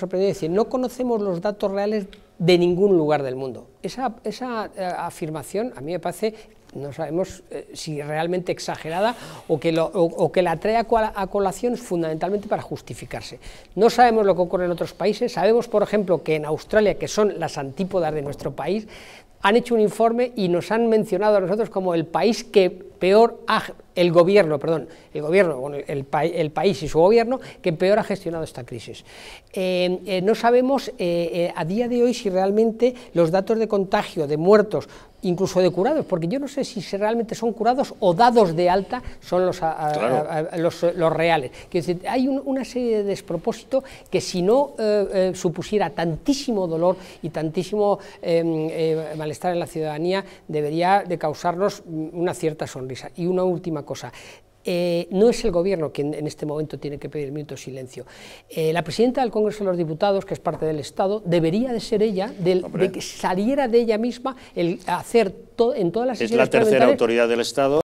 sorprendido decir, no conocemos los datos reales de ningún lugar del mundo. Esa, esa eh, afirmación a mí me parece, no sabemos eh, si realmente exagerada o que, lo, que la trae a, a, colación fundamentalmente para justificarse. No sabemos lo que ocurre en otros países, sabemos por ejemplo que en Australia, que son las antípodas de nuestro país, han hecho un informe y nos han mencionado a nosotros como el país que peor ha el gobierno, perdón, el gobierno, el, país y su gobierno, que peor ha gestionado esta crisis. Eh, eh, no sabemos eh, a día de hoy si realmente los datos de contagio, de muertos, incluso de curados, porque yo no sé si realmente son curados o dados de alta son los, reales. hay una serie de despropósitos que si no supusiera tantísimo dolor y tantísimo em, malestar en la ciudadanía, debería de causarnos mm, una cierta sonrisa. Y una última cosa. Eh, no es el Gobierno quien en este momento tiene que pedir el minuto de silencio. Eh, la presidenta del Congreso de los Diputados, que es parte del Estado, debería de ser ella, de que saliera de ella misma el hacer todo en todas las sesiones. Es la tercera autoridad del Estado.